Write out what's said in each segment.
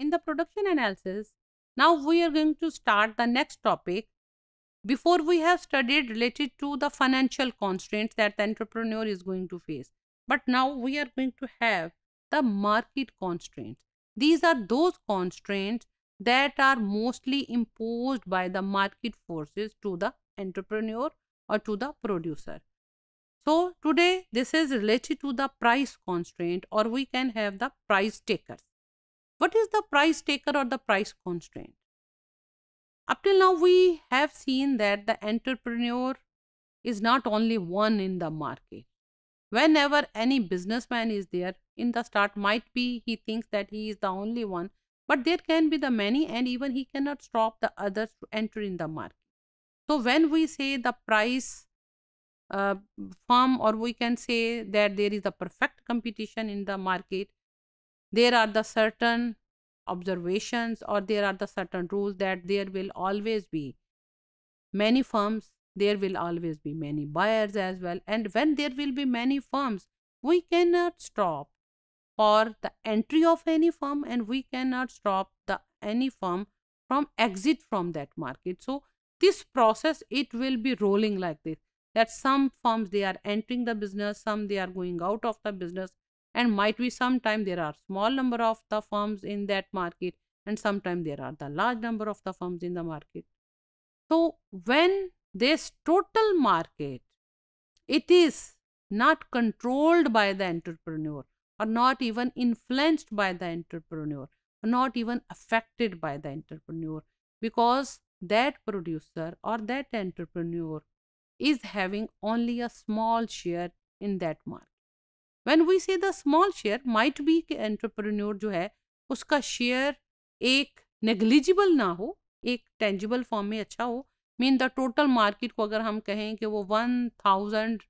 in the production analysis. Now we are going to start the next topic. Before we have studied related to the financial constraints that the entrepreneur is going to face. But now we are going to have the market constraints. These are those constraints that are mostly imposed by the market forces to the entrepreneur or to the producer. So today this is related to the price constraint or we can have the price takers. What is the price taker or the price constraint? Up till now, we have seen that the entrepreneur is not only one in the market. Whenever any businessman is there in the start, might be he thinks that he is the only one, but there can be the many, and even he cannot stop the others to enter in the market. So, when we say the price uh, firm, or we can say that there is a perfect competition in the market, there are the certain observations or there are the certain rules that there will always be many firms there will always be many buyers as well and when there will be many firms we cannot stop for the entry of any firm and we cannot stop the any firm from exit from that market so this process it will be rolling like this that some firms they are entering the business some they are going out of the business and might be sometime there are small number of the firms in that market and sometime there are the large number of the firms in the market. So when this total market, it is not controlled by the entrepreneur or not even influenced by the entrepreneur, not even affected by the entrepreneur because that producer or that entrepreneur is having only a small share in that market. When we say the small share might be के entrepreneur जो है उसका share एक negligible ना हो एक tangible form में अच्छा हो मीन द टोटल मार्केट को अगर हम कहें कि वो वन थाउजेंड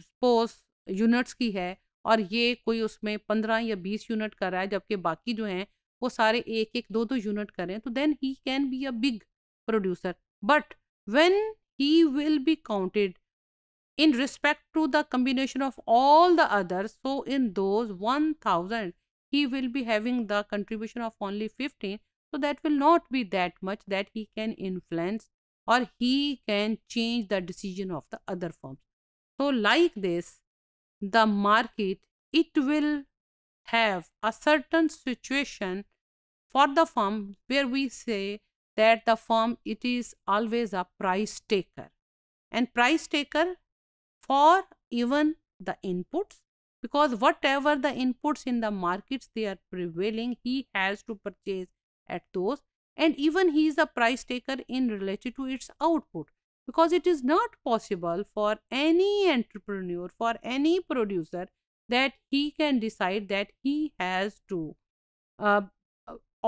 स्पोस यूनिट्स की है और ये कोई उसमें पंद्रह या बीस यूनिट कर रहा है जबकि बाकी जो हैं वो सारे एक एक दो दो यूनिट करें तो then he can be a big producer but when he will be counted in respect to the combination of all the others so in those 1000 he will be having the contribution of only 15 so that will not be that much that he can influence or he can change the decision of the other firms so like this the market it will have a certain situation for the firm where we say that the firm it is always a price taker and price taker or even the inputs because whatever the inputs in the markets they are prevailing he has to purchase at those and even he is a price taker in relation to its output because it is not possible for any entrepreneur for any producer that he can decide that he has to uh,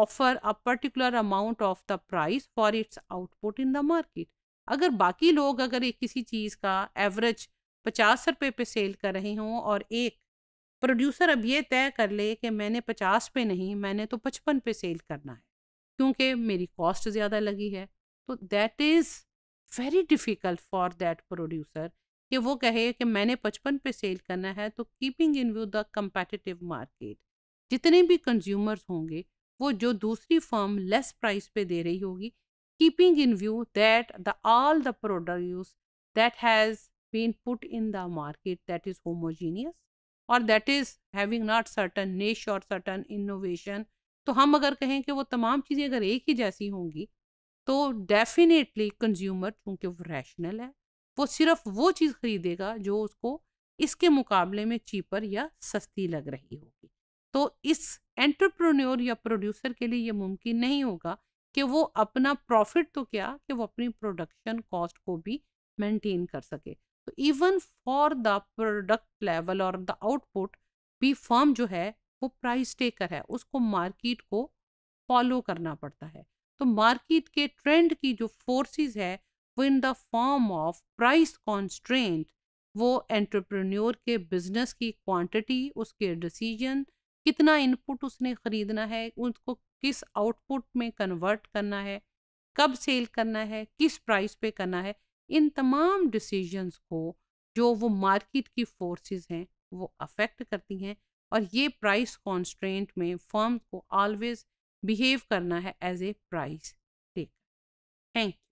offer a particular amount of the price for its output in the market अगर बाकी लोग अगर एक किसी चीज़ का average पचास रुपये पे सेल कर रही हूँ और एक प्रोड्यूसर अब ये तय कर ले कि मैंने पचास पे नहीं मैंने तो पचपन पे सेल करना है क्योंकि मेरी कॉस्ट ज़्यादा लगी है तो that is very difficult for that producer कि वो कहे कि मैंने पचपन पे सेल करना है तो keeping in view the competitive market जितने भी कंज्यूमर्स होंगे वो जो दूसरी फर्म लेस प्राइस पे दे रही होगी keeping in view that the all the produce that has been put in the market that is homogeneous और that is having not certain niche और सर्टन इनोवेशन तो हम अगर कहें कि वो तमाम चीज़ें अगर एक ही जैसी होंगी तो डेफिनेटली कंज्यूमर चूँकि वो रैशनल है वो सिर्फ वो चीज़ ख़रीदेगा जो उसको इसके मुकाबले में चीपर या सस्ती लग रही होगी तो इस एंटरप्रेन्योर या प्रोड्यूसर के लिए ये मुमकिन नहीं होगा कि वो अपना प्रॉफिट तो क्या कि वो अपनी प्रोडक्शन कॉस्ट को भी मेंटेन कर सके तो even for the product level और द आउटपुट भी फर्म जो है वो प्राइस टेकर है उसको मार्केट को फॉलो करना पड़ता है तो मार्केट के ट्रेंड की जो फोर्सेस है वो in the form of price constraint वो एंटरप्रेन्योर के बिजनेस की क्वांटिटी उसके डिसीजन कितना इनपुट उसने ख़रीदना है उसको किस आउटपुट में कन्वर्ट करना है कब सेल करना है किस प्राइस पे करना है इन तमाम डिसीजंस को जो वो मार्केट की फोर्सेस हैं वो अफेक्ट करती हैं और ये प्राइस कॉन्स्ट्रेंट में फर्म को ऑलवेज बिहेव करना है as a price taker thank you